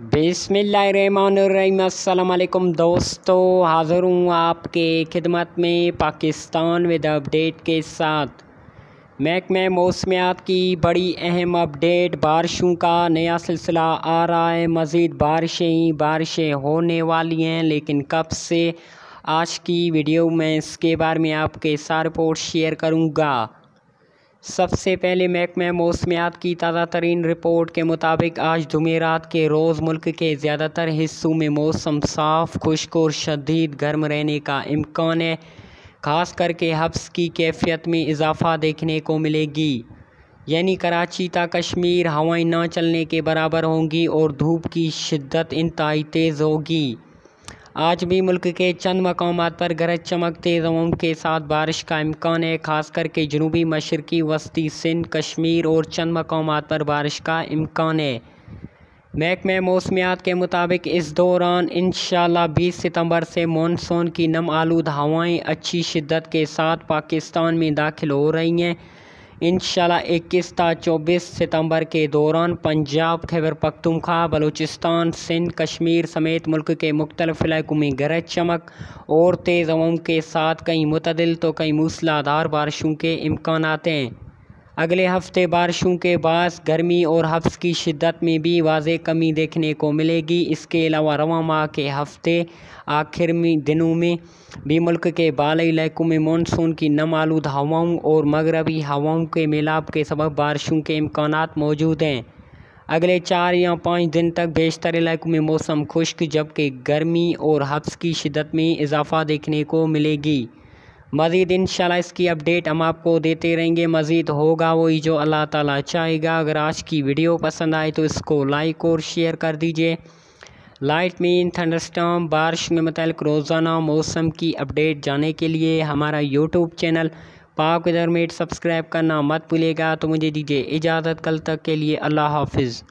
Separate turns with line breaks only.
बिसमीम दोस्तों हाज़िर हूँ आपके खिदमत में पाकिस्तान विद अपडेट के साथ महकमे मौसमियात की बड़ी अहम अपडेट बारिशों का नया सिलसिला आ रहा है मज़ीद बारिशें ही बारिशें होने वाली हैं लेकिन कब से आज की वीडियो में इसके बारे में आपके सारे रिपोर्ट शेयर करूँगा सबसे पहले महकमा मौसमियात की ताज़ा तरीन रिपोर्ट के मुताबिक आज जुमेरात के रोज़ मुल्क के ज़्यादातर हिस्सों में मौसम साफ खुश्क और शदीद गर्म रहने का इम्कान है खास करके हफ्स की कैफियत में इजाफा देखने को मिलेगी यानी कराची तक कश्मीर हवाएं ना चलने के बराबर होंगी और धूप की शिद्दत इंतहाई तेज़ होगी आज भी मुल्क के चंद मकाम पर गरज चमक तेज़ हवाओं के साथ बारिश का इम्कान है ख़ास करके जनूबी मशरक़ी वस्ती सिंध कश्मीर और चंद मकाम पर बारिश का इम्कान है महकमे मौसमियात के मुताबिक इस दौरान इन बीस सितम्बर से मानसून की नम आलूद हवाएँ अच्छी शिद्दत के साथ पाकिस्तान में दाखिल हो रही हैं इन इक्कीस ता चौबीस सितम्बर के दौरान पंजाब खैबर पखतुमखा बलूचिस्तान सिंध कश्मीर समेत मुल्क के मुख्तलिफ इलाकों में गरज चमक और तेज़ हवाओं के साथ कई मतदल तो कई मूसलाधार बारिशों के इम्कान हैं अगले हफ्ते बारिशों के बाद गर्मी और हफ्स की शिद्दत में भी वाज कमी देखने को मिलेगी इसके अलावा रवा माह के हफ्ते आखिर में दिनों में भी मुल्क के बाली इलाकों में मानसून की नम आलूद हवाओं और मगरबी हवाओं के मिलाप के सबब बारिशों के इम्कान मौजूद हैं अगले चार या पाँच दिन तक बेशतर इलाकों में मौसम खुश्क जबकि गर्मी और हफ्स की शिदत में इजाफा देखने को मिलेगी मज़ीद इन इसकी अपडेट हम आपको देते रहेंगे मज़ीद होगा वही जो अल्लाह ताला चाहेगा अगर आज की वीडियो पसंद आए तो इसको लाइक और शेयर कर दीजिए लाइट मीन थंडरस्टॉम बारिश में मतलब रोज़ाना मौसम की अपडेट जाने के लिए हमारा यूट्यूब चैनल पाक मेट सब्सक्राइब करना मत भूलेगा तो मुझे दीजिए इजाज़त कल तक के लिए अल्लाह हाफिज़